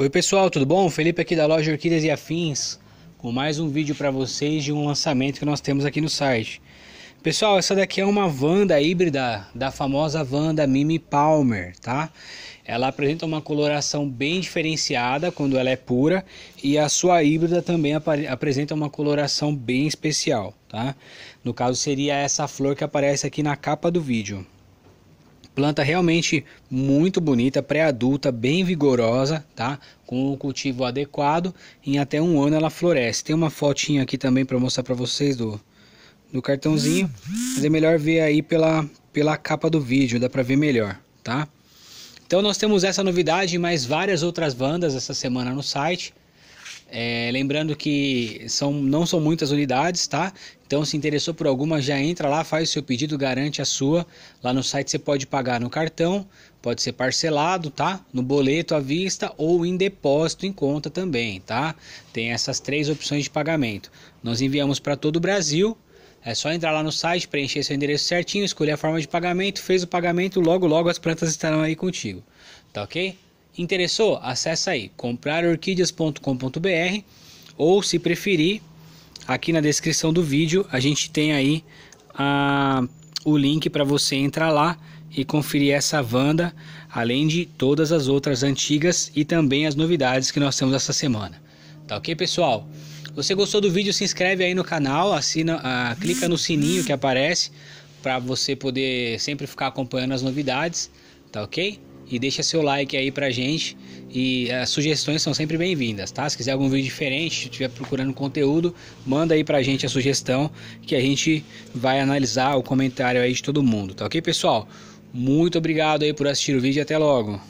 Oi pessoal, tudo bom? Felipe aqui da loja Orquídeas e Afins com mais um vídeo para vocês de um lançamento que nós temos aqui no site. Pessoal, essa daqui é uma Wanda híbrida da famosa Wanda Mimi Palmer, tá? Ela apresenta uma coloração bem diferenciada quando ela é pura e a sua híbrida também ap apresenta uma coloração bem especial, tá? No caso seria essa flor que aparece aqui na capa do vídeo planta realmente muito bonita, pré-adulta, bem vigorosa, tá? Com o cultivo adequado, em até um ano ela floresce. Tem uma fotinha aqui também para mostrar para vocês do, do cartãozinho, mas é melhor ver aí pela, pela capa do vídeo, dá para ver melhor, tá? Então nós temos essa novidade e mais várias outras bandas essa semana no site. É, lembrando que são, não são muitas unidades, tá? Então, se interessou por alguma, já entra lá, faz seu pedido, garante a sua. Lá no site você pode pagar no cartão, pode ser parcelado, tá? No boleto à vista ou em depósito em conta também, tá? Tem essas três opções de pagamento. Nós enviamos para todo o Brasil. É só entrar lá no site, preencher seu endereço certinho, escolher a forma de pagamento, fez o pagamento, logo logo as plantas estarão aí contigo. Tá ok? Interessou? Acesse aí comprarorquídeas.com.br ou se preferir, aqui na descrição do vídeo a gente tem aí a, o link para você entrar lá e conferir essa Vanda, além de todas as outras antigas e também as novidades que nós temos essa semana. Tá ok, pessoal? Você gostou do vídeo? Se inscreve aí no canal, assina, ah, clica no sininho que aparece para você poder sempre ficar acompanhando as novidades, tá ok? e deixa seu like aí pra gente. E eh, as sugestões são sempre bem-vindas, tá? Se quiser algum vídeo diferente, estiver procurando conteúdo, manda aí pra gente a sugestão que a gente vai analisar o comentário aí de todo mundo, tá ok, pessoal? Muito obrigado aí por assistir o vídeo e até logo.